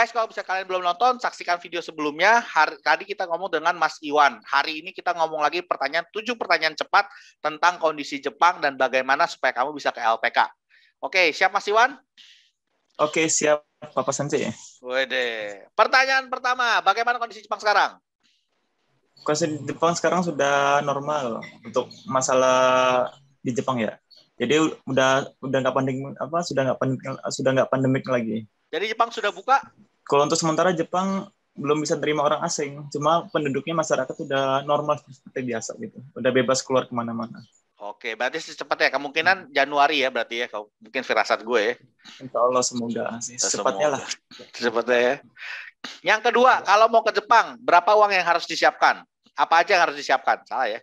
Guys, kalau bisa kalian belum nonton, saksikan video sebelumnya. Hari, tadi kita ngomong dengan Mas Iwan. Hari ini kita ngomong lagi pertanyaan, tujuh pertanyaan cepat tentang kondisi Jepang dan bagaimana supaya kamu bisa ke LPK. Oke, siap Mas Iwan? Oke, siap Papa Sensei. Wede. Pertanyaan pertama, bagaimana kondisi Jepang sekarang? Kondisi Jepang sekarang sudah normal untuk masalah di Jepang ya. Jadi udah udah nggak pandemik apa sudah nggak pandemik sudah nggak pandemik lagi. Jadi Jepang sudah buka? Kalau untuk sementara Jepang belum bisa terima orang asing, cuma penduduknya masyarakat sudah normal seperti biasa gitu, udah bebas keluar kemana-mana. Oke, berarti secepatnya kemungkinan Januari ya berarti ya, kau mungkin firasat gue ya. Insya Allah semoga secepatnya lah. Secepatnya ya. Yang kedua, kalau mau ke Jepang, berapa uang yang harus disiapkan? Apa aja yang harus disiapkan? Salah ya?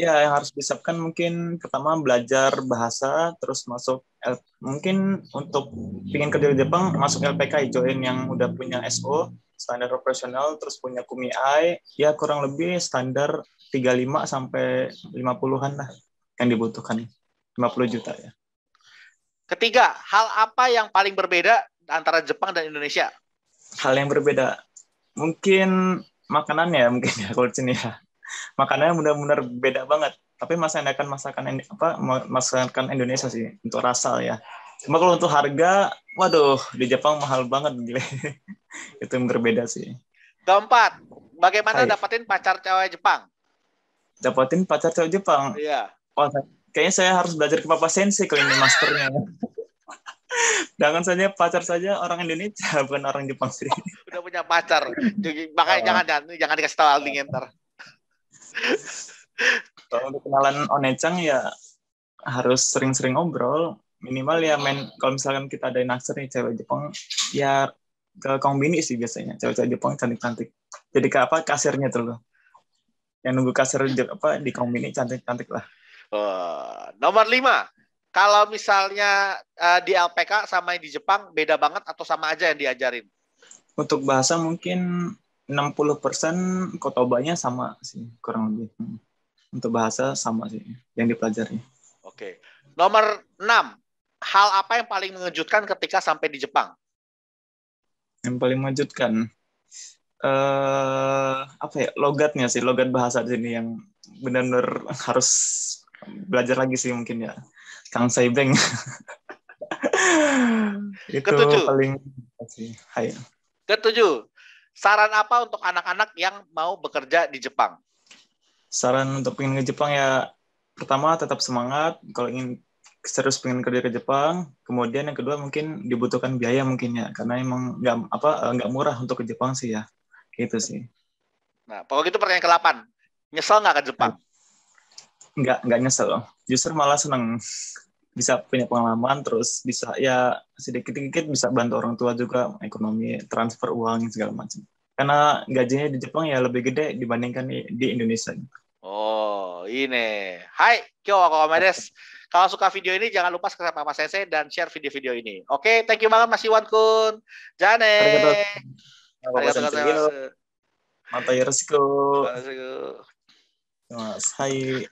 Ya, yang harus disiapkan mungkin pertama belajar bahasa, terus masuk L, mungkin untuk pingin kerja di Jepang masuk LPK join yang udah punya SO standar operasional terus punya kumi AI ya kurang lebih standar 35 sampai 50-an lah yang dibutuhkan 50 juta ya. Ketiga, hal apa yang paling berbeda antara Jepang dan Indonesia? Hal yang berbeda mungkin makanannya mungkin ya kalau sini ya. Makanannya benar-benar beda banget tapi masih enakan masakan apa masakan Indonesia sih untuk rasa ya cuma kalau untuk harga waduh di Jepang mahal banget gile itu yang berbeda sih keempat bagaimana Hai. dapetin pacar cewek Jepang Dapetin pacar cewek Jepang iya oh, kayaknya saya harus belajar ke Papa Sensei kalau ini masternya Jangan saja pacar saja orang Indonesia bukan orang Jepang sih. Udah punya pacar, Jadi, makanya oh. jangan jangan jangan dikasih tahu Aldi ya, ntar kalau kenalan onecang ya harus sering-sering ngobrol minimal ya main kalau misalkan kita ada naksir nih cewek Jepang ya ke kombini sih biasanya cewek-cewek Jepang cantik-cantik jadi ke apa kasirnya tuh loh yang nunggu kasir apa di kombini cantik-cantik lah uh, nomor lima kalau misalnya uh, di LPK sama yang di Jepang beda banget atau sama aja yang diajarin untuk bahasa mungkin 60% kotobanya sama sih kurang lebih. Hmm. Untuk bahasa sama sih yang dipelajari. Oke. Nomor 6. Hal apa yang paling mengejutkan ketika sampai di Jepang? Yang paling mengejutkan uh, apa ya logatnya sih logat bahasa di sini yang benar-benar harus belajar lagi sih mungkin ya Kang Saibeng itu Ketujuh. paling sih Hai. Ketujuh, saran apa untuk anak-anak yang mau bekerja di Jepang? saran untuk pengen ke Jepang ya pertama tetap semangat kalau ingin serius pengen kerja ke Jepang kemudian yang kedua mungkin dibutuhkan biaya mungkin ya karena emang nggak apa eh, nggak murah untuk ke Jepang sih ya gitu sih nah kalau itu pertanyaan ke delapan, nyesel nggak ke Jepang nggak nggak nyesel loh justru malah seneng bisa punya pengalaman terus bisa ya sedikit-sedikit bisa bantu orang tua juga ekonomi transfer uang segala macam karena gajinya di Jepang ya lebih gede dibandingkan di Indonesia gitu. Oh, ini. Hai, Kyo Koko Medes. Kalau suka video ini jangan lupa subscribe sama Sese dan share video-video ini. Oke, okay, thank you banget Mas Iwan Kun. Jane. Arigatou gozaimasu. Mantai resiko. Mas, ya, hai.